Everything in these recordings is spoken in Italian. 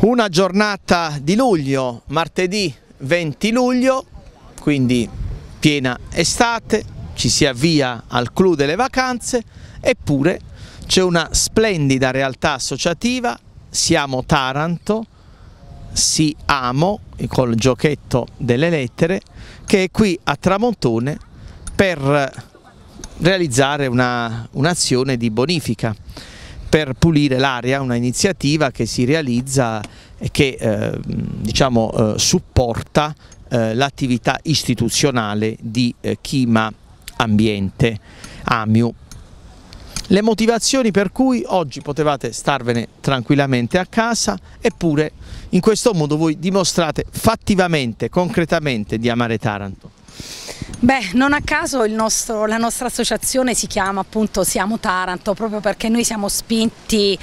Una giornata di luglio, martedì 20 luglio, quindi piena estate, ci si avvia al clou delle vacanze, eppure c'è una splendida realtà associativa, siamo Taranto, si amo col giochetto delle lettere, che è qui a Tramontone per realizzare un'azione un di bonifica per pulire l'aria, una iniziativa che si realizza e che eh, diciamo, eh, supporta eh, l'attività istituzionale di Chima eh, Ambiente, AMIU. Le motivazioni per cui oggi potevate starvene tranquillamente a casa, eppure in questo modo voi dimostrate fattivamente, concretamente di amare Taranto. Beh, non a caso nostro, la nostra associazione si chiama appunto Siamo Taranto, proprio perché noi siamo spinti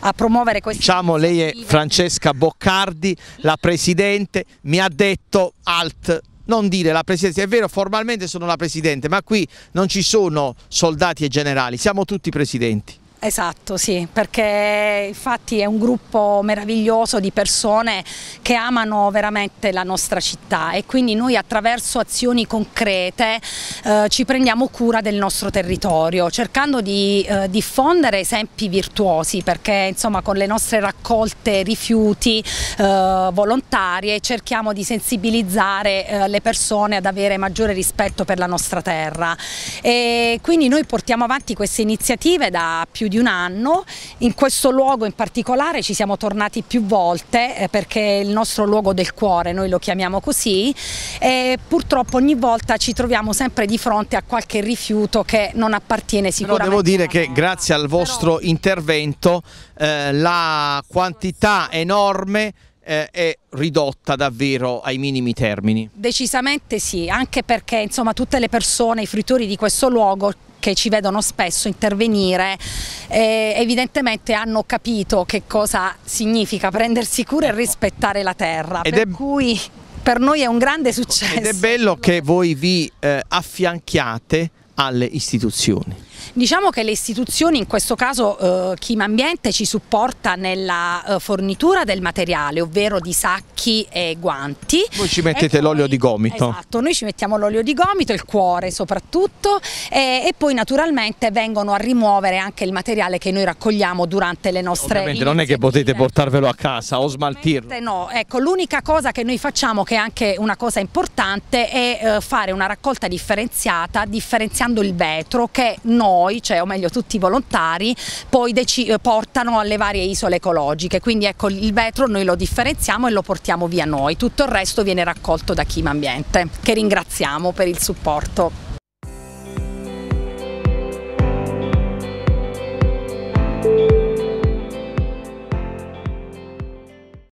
a promuovere questo. Diciamo, lei è Francesca Boccardi, la Presidente, mi ha detto alt non dire la presidenza, è vero formalmente sono la presidente, ma qui non ci sono soldati e generali, siamo tutti presidenti. Esatto, sì, perché infatti è un gruppo meraviglioso di persone che amano veramente la nostra città e quindi noi attraverso azioni concrete eh, ci prendiamo cura del nostro territorio, cercando di eh, diffondere esempi virtuosi perché insomma con le nostre raccolte rifiuti eh, volontarie cerchiamo di sensibilizzare eh, le persone ad avere maggiore rispetto per la nostra terra e quindi noi portiamo avanti queste iniziative da più di un anno, in questo luogo in particolare ci siamo tornati più volte eh, perché è il nostro luogo del cuore, noi lo chiamiamo così e purtroppo ogni volta ci troviamo sempre di fronte a qualche rifiuto che non appartiene sicuramente. Però devo dire che grazie al vostro però... intervento eh, la quantità enorme eh, è ridotta davvero ai minimi termini? Decisamente sì, anche perché insomma, tutte le persone, i fruitori di questo luogo che ci vedono spesso intervenire eh, evidentemente hanno capito che cosa significa prendersi cura e ecco. rispettare la terra. Ed per è... cui per noi è un grande successo. Ed è bello che voi vi eh, affianchiate alle istituzioni? Diciamo che le istituzioni, in questo caso eh, Chima Ambiente, ci supporta nella eh, fornitura del materiale, ovvero di sacchi e guanti. Voi ci mettete l'olio di gomito. Esatto, noi ci mettiamo l'olio di gomito, il cuore soprattutto e, e, poi naturalmente vengono a rimuovere anche il materiale che noi raccogliamo durante le nostre Ovviamente non è che potete portarvelo a casa o smaltirlo. No, ecco, l'unica cosa che noi facciamo, che è anche una cosa importante, è eh, fare una raccolta differenziata, differenziando riciclando il vetro che noi, cioè o meglio tutti i volontari, poi eh, portano alle varie isole ecologiche. Quindi ecco il vetro noi lo differenziamo e lo portiamo via noi, tutto il resto viene raccolto da Chima Ambiente, che ringraziamo per il supporto.